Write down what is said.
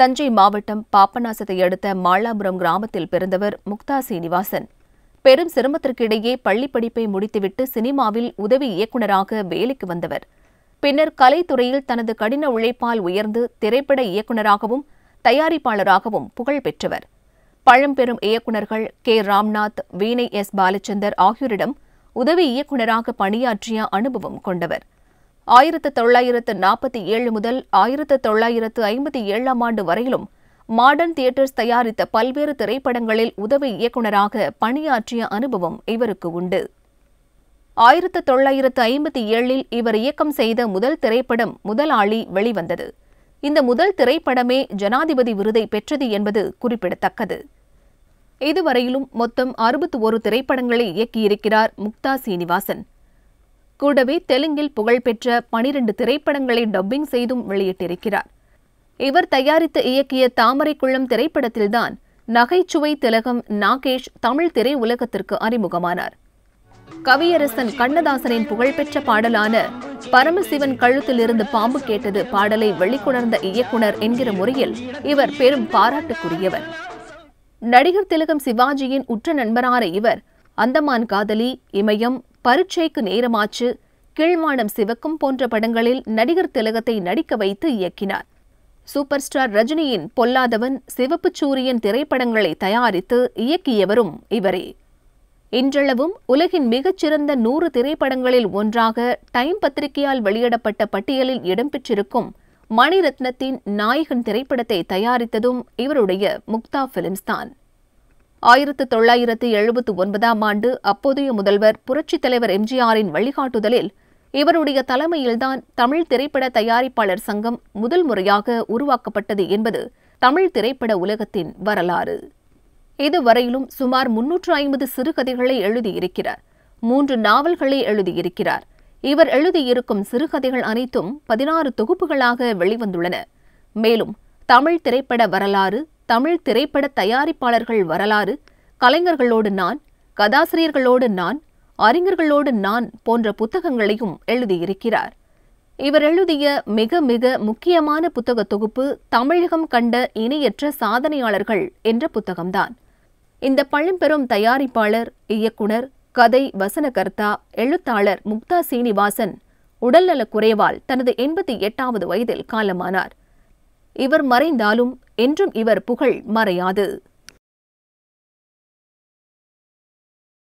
தஞ்சை மாவட்டம் பாப்பநாசத்தை அடுத்த மாலாபுரம் கிராமத்தில் பிறந்தவர் முக்தா சீனிவாசன் பெரும் சிரமத்திற்கிடையே பள்ளிப் படிப்பை முடித்துவிட்டு சினிமாவில் உதவி இயக்குநராக வேலைக்கு வந்தவர் பின்னர் கலைத்துறையில் தனது கடின உழைப்பால் உயர்ந்து திரைப்பட இயக்குநராகவும் தயாரிப்பாளராகவும் புகழ் பெற்றவர் பழம்பெரும் இயக்குநர்கள் கே ராம்நாத் வீணை எஸ் பாலச்சந்தர் ஆகியோரிடம் உதவி இயக்குநராக பணியாற்றிய அனுபவம் கொண்டவர் ஆயிரத்து தொள்ளாயிரத்து நாற்பத்தி ஏழு முதல் ஆயிரத்து தொள்ளாயிரத்து ஐம்பத்தி ஏழாம் ஆண்டு வரையிலும் மாடர்ன் தியேட்டர்ஸ் தயாரித்த பல்வேறு திரைப்படங்களில் உதவி இயக்குநராக பணியாற்றிய அனுபவம் இவருக்கு உண்டு ஆயிரத்து தொள்ளாயிரத்து ஐம்பத்தி ஏழில் இவர் இயக்கம் செய்த முதல் திரைப்படம் முதலாளி வெளிவந்தது இந்த முதல் திரைப்படமே ஜனாதிபதி விருதை பெற்றது என்பது குறிப்பிடத்தக்கது இதுவரையிலும் மொத்தம் அறுபத்தி ஒரு திரைப்படங்களை இயக்கியிருக்கிறார் முக்தா சீனிவாசன் கூடவே தெலுங்கில் புகழ்பெற்ற பனிரெண்டு திரைப்படங்களை டப்பிங் செய்தும் வெளியிட்டிருக்கிறார் இவர் தயாரித்து இயக்கிய தாமரைக்குளம் திரைப்படத்தில்தான் நகைச்சுவை திலகம் நாகேஷ் தமிழ் திரை உலகத்திற்கு அறிமுகமானார் கவியரசன் கண்ணதாசனின் புகழ்பெற்ற பாடலான பரமசிவன் இருந்து பாம்பு கேட்டது பாடலை வெளிக்கொணர்ந்த இயக்குனர் என்கிற முறையில் இவர் பெரும் பாராட்டுக்குரியவர் நடிகர் திலகம் சிவாஜியின் உற்ற நண்பரான இவர் அந்தமான் காதலி இமயம் பரீட்சைக்கு நேரமாச்சு கீழ்மானம் சிவக்கும் போன்ற படங்களில் நடிகர் திலகத்தை நடிக்க வைத்து இயக்கினார் சூப்பர் ஸ்டார் ரஜினியின் பொல்லாதவன் சிவப்பு சூரியன் திரைப்படங்களை தயாரித்து இயக்கியவரும் இவரே இன்றளவும் உலகின் மிகச்சிறந்த நூறு திரைப்படங்களில் ஒன்றாக டைம் பத்திரிகையால் வெளியிடப்பட்ட பட்டியலில் இடம்பெற்றிருக்கும் மணிரத்னத்தின் நாயகன் திரைப்படத்தை தயாரித்ததும் இவருடைய முக்தா பிலிம்ஸ் தான் ஆயிரத்து தொள்ளாயிரத்து எழுபத்து ஒன்பதாம் ஆண்டு அப்போதைய முதல்வர் புரட்சித் தலைவர் எம்ஜிஆரின் வழிகாட்டுதலில் இவருடைய தலைமையில்தான் தமிழ் திரைப்பட தயாரிப்பாளர் சங்கம் முதல் முறையாக உருவாக்கப்பட்டது என்பது தமிழ் திரைப்பட உலகத்தின் வரலாறு இதுவரையிலும் சுமார் முன்னூற்று ஐம்பது சிறுகதைகளை எழுதியிருக்கிறார் மூன்று நாவல்களை எழுதியிருக்கிறார் இவர் எழுதியிருக்கும் சிறுகதைகள் அனைத்தும் பதினாறு தொகுப்புகளாக வெளிவந்துள்ளன மேலும் தமிழ் திரைப்பட வரலாறு தமிழ் திரைப்பட தயாரிப்பாளர்கள் வரலாறு கலைஞர்களோடு நான் கதாசிரியர்களோடு நான் அறிஞர்களோடு நான் போன்ற புத்தகங்களையும் எழுதியிருக்கிறார் இவர் எழுதிய மிக மிக முக்கியமான புத்தக தொகுப்பு தமிழகம் கண்ட இணையற்ற சாதனையாளர்கள் என்ற புத்தகம்தான் இந்த பழம்பெரும் தயாரிப்பாளர் இயக்குனர் கதை வசனகர்த்தா எழுத்தாளர் முக்தா சீனிவாசன் உடல்நலக் குறைவால் தனது எண்பத்தி எட்டாவது வயதில் காலமானார் இவர் மறைந்தாலும் என்றும் இவர் புகழ் மறையாது